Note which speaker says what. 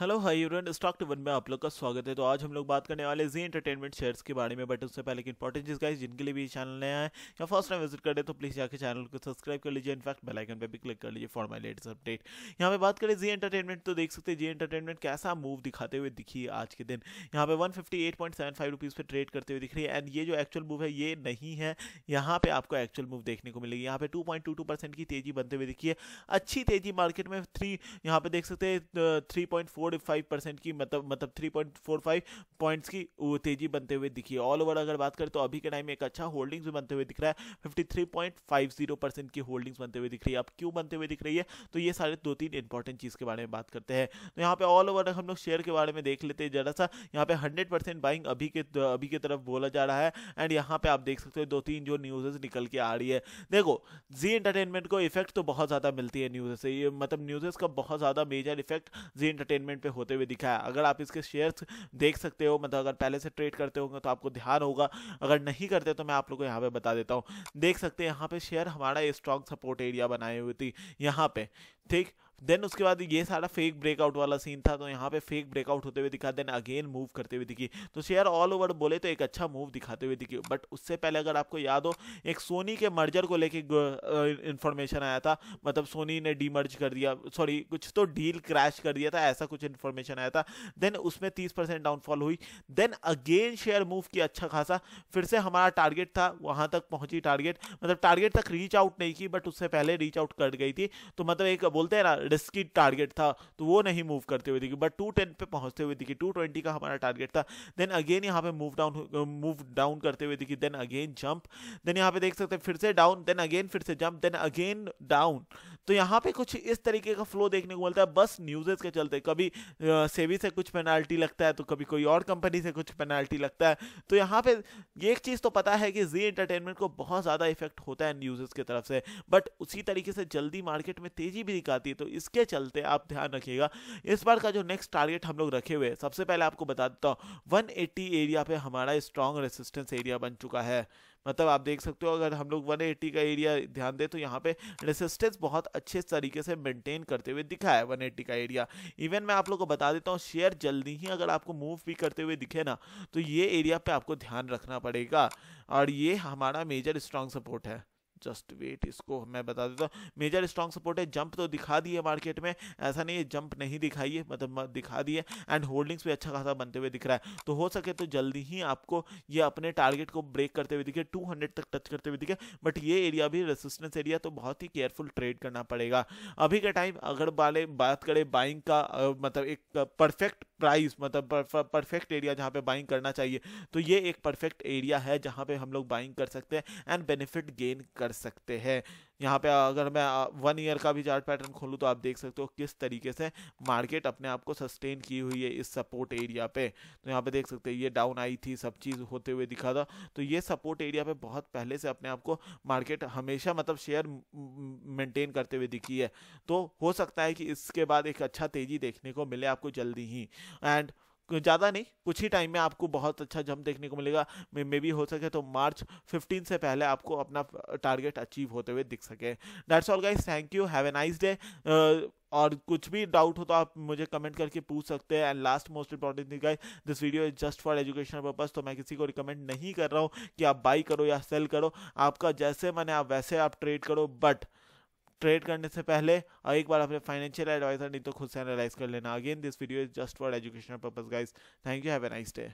Speaker 1: hello hi यूरन stock टू वन में आप लोग का स्वागत है तो आज हम लोग बात करने वाले जी एंटरटेनमेंट शेयर्स के बारे में बट उससे पहले की इंपॉर्टेंट चीज़ गाइस जिनके लिए भी चैनल नया है या फर्स्ट टाइम विजिट करें तो प्लीज़ जाकर चैनल को सब्सक्राइब कर लीजिए इनफैक्ट बेलाइकन आइकन पर भी क्लिक कर लीजिए फॉर माई लेटेस्ट अपडेट यहाँ पे बात करें जी एंटरटेनमेंट तो देख सकते हैं जी एंटरटेनमेंट कैसा मूव दिखाते हुए दिखी आज के दिन यहाँ पे वन फिफ्टी पे ट्रेड करते हुए दिख रही है एंड ये जो एक्चुअल मूव है ये नहीं है यहाँ पे आपको एक्चुअल मूव देखने को मिलेगी यहाँ पे टू की तेजी बनते हुए दिखी है अच्छी तेजी मार्केट में थ्री यहाँ पे देख सकते हैं थ्री 3.45% फाइव परसेंट की मतलब मतलब three point four five points की तेजी बनते हुए दिखी है ऑल ओवर अगर बात करें तो अभी के टाइम में एक अच्छा होल्डिंग्स भी बनते हुए दिख रहा है फिफ्टी परसेंट की होल्डिंग्स बनते हुए दिख रही है अब क्यों बनते हुए दिख रही है तो ये सारे दो तीन इंपॉर्टेंट चीज़ के बारे में बात करते हैं तो यहाँ पे ऑल ओवर हम लोग शेयर के बारे में देख लेते हैं जरा सा यहाँ पे हंड्रेड परसेंट बाइंग अभी के अभी की तरफ बोला जा रहा है एंड यहाँ पे आप देख सकते हो दो तीन जो न्यूजेस निकल के आ रही है देखो जी एंटरटेनमेंट को इफेक्ट तो बहुत ज़्यादा मिलती है न्यूज़ से ये मतलब न्यूज़ का बहुत ज़्यादा major effect Zee Entertainment movement पे होते हुए दिखा है अगर आप इसके शेयर्स देख सकते हो मतलब अगर पहले से ट्रेड करते होंगे तो आपको ध्यान होगा अगर नहीं करते तो मैं आप लोग को यहाँ पे बता देता हूँ देख सकते हैं यहाँ पे शेयर हमारा स्ट्रॉन्ग सपोर्ट एरिया बनाई हुई थी यहाँ पे ठीक देन उसके बाद ये सारा फेक ब्रेकआउट वाला सीन था तो यहाँ पे फेक ब्रेकआउट होते हुए दिखा देन अगेन मूव करते हुए दिखी तो शेयर ऑल ओवर बोले तो एक अच्छा मूव दिखाते हुए दिखी बट उससे पहले अगर आपको याद हो एक सोनी के मर्जर को लेके इन्फॉर्मेशन आया था मतलब सोनी ने डीमर्ज कर दिया सॉरी कुछ तो डील क्रैश कर दिया था ऐसा कुछ इन्फॉर्मेशन आया था देन उसमें तीस परसेंट डाउनफॉल हुई देन अगेन शेयर मूव किया अच्छा खासा फिर से हमारा टारगेट था वहाँ तक पहुँची टारगेट मतलब टारगेट तक रीच आउट नहीं की बट उससे पहले रीच आउट कर गई थी तो मतलब एक बोलते हैं ना रिस्की टारगेट था तो वो नहीं मूव करते हुए दिखी बट टू टेन पे पहुंचते हुए दिखे टू ट्वेंटी का हमारा टारगेट था देन अगेन यहाँ पे मूव डाउन मूव डाउन करते हुए दिखी देन अगेन जंप देन यहाँ पे देख सकते हैं फिर से डाउन देन अगेन फिर से जंप देन अगेन डाउन तो यहाँ पे कुछ इस तरीके का फ्लो देखने को मिलता है बस न्यूजेस के चलते कभी सेवी से कुछ पेनाल्टी लगता है तो कभी कोई और कंपनी से कुछ पेनाल्टी लगता है तो यहाँ पे ये एक चीज़ तो पता है कि जी एंटरटेनमेंट को बहुत ज़्यादा इफेक्ट होता है न्यूजेस की तरफ से बट उसी तरीके से जल्दी मार्केट में तेज़ी भी दिखाती है तो इसके चलते आप ध्यान रखिएगा इस बार का जो नेक्स्ट टारगेट हम लोग रखे हुए सबसे पहले आपको बता देता हूँ वन एरिया पे हमारा स्ट्रॉन्ग रेसिस्टेंस एरिया बन चुका है मतलब आप देख सकते हो अगर हम लोग 180 का एरिया ध्यान दें तो यहाँ पे रेसिस्टेंस बहुत अच्छे तरीके से मेंटेन करते हुए दिखा है 180 का एरिया इवन मैं आप लोग को बता देता हूँ शेयर जल्दी ही अगर आपको मूव भी करते हुए दिखे ना तो ये एरिया पे आपको ध्यान रखना पड़ेगा और ये हमारा मेजर स्ट्रांग सपोर्ट है जस्ट वेट इसको मैं बता देता हूँ मेजर स्ट्रॉन्ग सपोर्ट है जंप तो दिखा दिए मार्केट में ऐसा नहीं है जंप नहीं दिखाई है मतलब दिखा दिए एंड होल्डिंग्स भी अच्छा खासा बनते हुए दिख रहा है तो हो सके तो जल्दी ही आपको ये अपने टारगेट को ब्रेक करते हुए दिखे 200 तक टच करते हुए दिखे बट ये एरिया भी रेसिस्टेंस एरिया तो बहुत ही केयरफुल ट्रेड करना पड़ेगा अभी का टाइम अगर वाले बात करें बाइंग का मतलब एक परफेक्ट प्राइस मतलब परफेक्ट एरिया जहाँ पे बाइंग करना चाहिए तो ये एक परफेक्ट एरिया है जहाँ पे हम लोग बाइंग कर सकते हैं एंड बेनिफिट गेन कर सकते हैं यहाँ पे अगर मैं वन ईयर का भी चार्ट पैटर्न खोलूँ तो आप देख सकते हो किस तरीके से मार्केट अपने आप को सस्टेन की हुई है इस सपोर्ट एरिया पे तो यहाँ पे देख सकते हैं ये डाउन आई थी सब चीज़ होते हुए दिखा था तो ये सपोर्ट एरिया पे बहुत पहले से अपने आप को मार्केट हमेशा मतलब शेयर मेंटेन करते हुए दिखी है तो हो सकता है कि इसके बाद एक अच्छा तेज़ी देखने को मिले आपको जल्दी ही एंड ज़्यादा नहीं कुछ ही टाइम में आपको बहुत अच्छा जंप देखने को मिलेगा मे, मे भी हो सके तो मार्च 15 से पहले आपको अपना टारगेट अचीव होते हुए दिख सके that's all guys thank you have a nice day और कुछ भी डाउट हो तो आप मुझे कमेंट करके पूछ सकते हैं and last most important thing guys this video is just for education purpose तो मैं किसी को रिकमेंड नहीं कर रहा हूँ कि आप बाई करो या सेल करो आपका जैसे मैंने आप वैसे आप ट्रेड करो बट ट्रेड करने से पहले और एक बार अपने फाइनेंशियल एडवाइजर नहीं तो खुद से एनालाइज कर लेना again this video is just for educational purpose guys thank you have a nice day